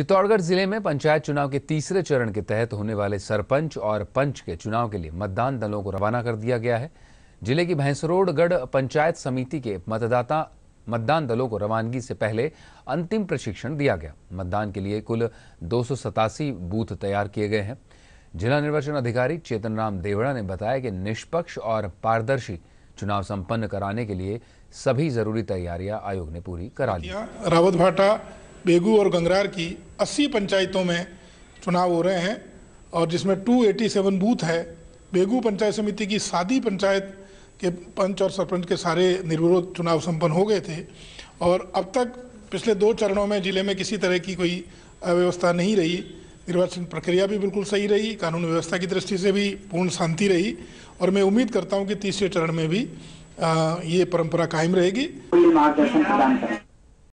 चित्तौड़गढ़ जिले में पंचायत चुनाव के तीसरे चरण के तहत होने वाले सरपंच और पंच के चुनाव के लिए मतदान दलों को रवाना कर दिया गया है जिले की भैंसरोडगढ़ पंचायत समिति के मतदाता मतदान दलों को रवानगी से पहले अंतिम प्रशिक्षण दिया गया मतदान के लिए कुल दो बूथ तैयार किए गए हैं जिला निर्वाचन अधिकारी चेतन राम देवड़ा ने बताया कि निष्पक्ष और पारदर्शी चुनाव संपन्न कराने के लिए सभी जरूरी तैयारियां आयोग ने पूरी करा ली रावत भाटा बेगू और गंगरार की अस्सी पंचायतों में चुनाव हो रहे हैं और जिसमें 287 बूथ है बेगू पंचायत समिति की सादी पंचायत के पंच और सरपंच के सारे निर्विरोध चुनाव संपन्न हो गए थे और अब तक पिछले दो चरणों में ज़िले में किसी तरह की कोई अव्यवस्था नहीं रही निर्वाचन प्रक्रिया भी बिल्कुल सही रही कानून व्यवस्था की दृष्टि से भी पूर्ण शांति रही और मैं उम्मीद करता हूँ कि तीसरे चरण में भी आ, ये परंपरा कायम रहेगी मार्गदर्शन प्रदान करें